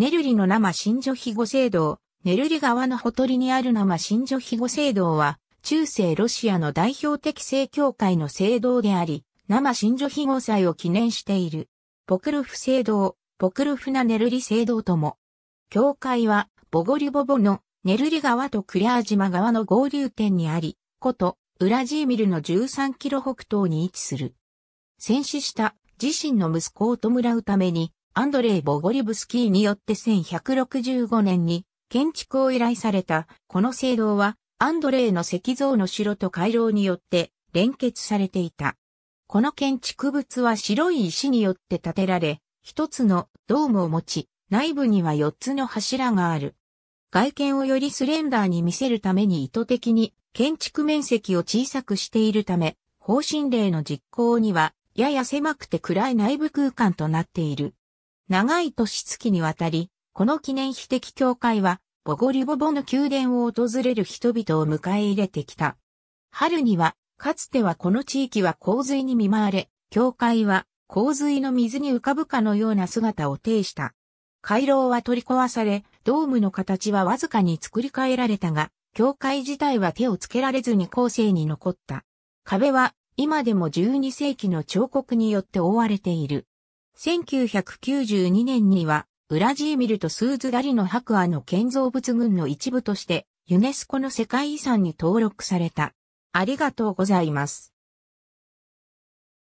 ネルリの生新女庇護聖堂、ネルリ川のほとりにある生新女庇護聖堂は、中世ロシアの代表的正教会の聖堂であり、生新女庇護祭を記念している。ポクルフ聖堂、ポクルフナネルリ聖堂とも。教会は、ボゴリボボのネルリ川とクリア島川の合流点にあり、古都、ウラジーミルの13キロ北東に位置する。戦死した自身の息子を弔うために、アンドレイ・ボゴリブスキーによって1165年に建築を依頼されたこの聖堂はアンドレイの石像の城と回廊によって連結されていた。この建築物は白い石によって建てられ、一つのドームを持ち、内部には四つの柱がある。外見をよりスレンダーに見せるために意図的に建築面積を小さくしているため、方針令の実行にはやや狭くて暗い内部空間となっている。長い年月にわたり、この記念碑的教会は、ボゴリボボの宮殿を訪れる人々を迎え入れてきた。春には、かつてはこの地域は洪水に見舞われ、教会は洪水の水に浮かぶかのような姿を呈した。回廊は取り壊され、ドームの形はわずかに作り変えられたが、教会自体は手をつけられずに後世に残った。壁は今でも12世紀の彫刻によって覆われている。1992年には、ウラジーミルとスーズダリの白亜の建造物群の一部として、ユネスコの世界遺産に登録された。ありがとうございます。